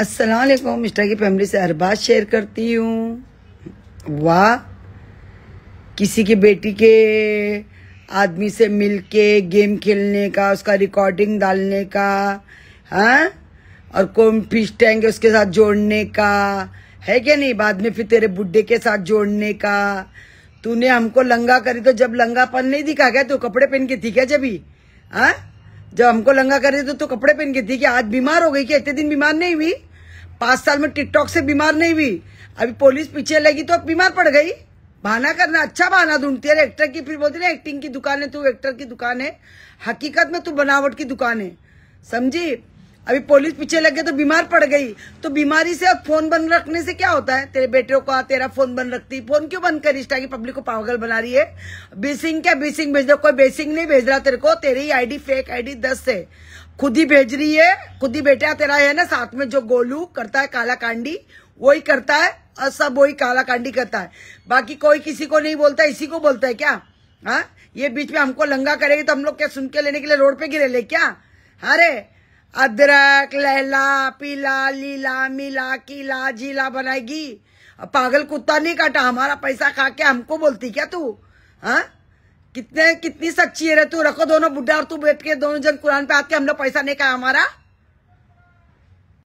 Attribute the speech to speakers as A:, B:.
A: असलकुम की फैमिली से हर बात शेयर करती हूँ वाह किसी की बेटी के आदमी से मिल के गेम खेलने का उसका रिकॉर्डिंग डालने का हाँ? है और कोम फिश टैंक उसके साथ जोड़ने का है क्या नहीं बाद में फिर तेरे बुढ़े के साथ जोड़ने का तूने हमको लंगा करी तो जब लंगापन नहीं दिखा क्या तू कपड़े पहन के थी क्या जब ही हाँ जब हमको लंगा कर रही तो, तो कपड़े पहन के थी कि आज बीमार हो गई कि इतने दिन बीमार नहीं हुई पांच साल में टिकटॉक से बीमार नहीं हुई अभी पुलिस पीछे लगी तो अब बीमार पड़ गई बहाना करना अच्छा बहाना ढूंढती है एक्टर की फिर बोलती ना एक्टिंग की दुकान है तू एक्टर की दुकान है हकीकत में तू बनावट की दुकान है समझी अभी पुलिस पीछे लग गए तो बीमार पड़ गई तो बीमारी से फोन बंद रखने से क्या होता है तेरे बेटे का तेरा फोन बंद रखती फोन क्यों बंद करी की पब्लिक को पागल बना रही है बेसिंग क्या बेसिंग भेज दो कोई बेसिंग नहीं भेज रहा तेरे को तेरी आईडी फेक आईडी दस से खुद ही भेज रही है खुद ही बेटा तेरा है ना साथ में जो गोलू करता है काला कांडी वही करता है और सब वही काला कांडी करता है बाकी कोई किसी को नहीं बोलता इसी को बोलता है क्या हाँ ये बीच में हमको लंगा करेगी तो हम लोग क्या सुन के लेने के लिए रोड पे गिरे ले क्या अरे हाँ अदरक लहला पीला लीला मिला किला जीला बनाएगी पागल कुत्ता नहीं काटा हमारा पैसा खा के हमको बोलती क्या तू हाँ कितने कितनी सच्ची है रे तू रखो दोनों बुढ़ा और तू बैठ के दोनों जन कुरान पे आके हमने पैसा नहीं खाया हमारा